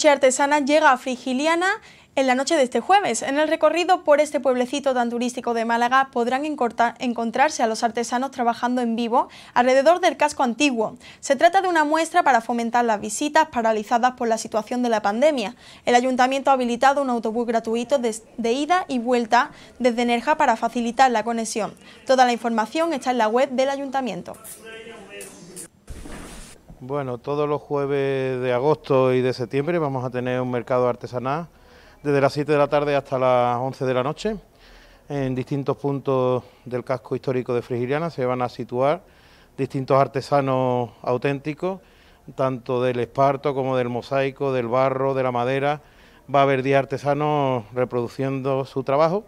noche artesana llega a Frigiliana en la noche de este jueves. En el recorrido por este pueblecito tan turístico de Málaga podrán encontrarse a los artesanos trabajando en vivo alrededor del casco antiguo. Se trata de una muestra para fomentar las visitas paralizadas por la situación de la pandemia. El ayuntamiento ha habilitado un autobús gratuito de, de ida y vuelta desde Nerja para facilitar la conexión. Toda la información está en la web del ayuntamiento. Bueno, todos los jueves de agosto y de septiembre vamos a tener un mercado artesanal desde las 7 de la tarde hasta las 11 de la noche. En distintos puntos del casco histórico de Frigiliana se van a situar distintos artesanos auténticos, tanto del esparto como del mosaico, del barro, de la madera. Va a haber 10 artesanos reproduciendo su trabajo.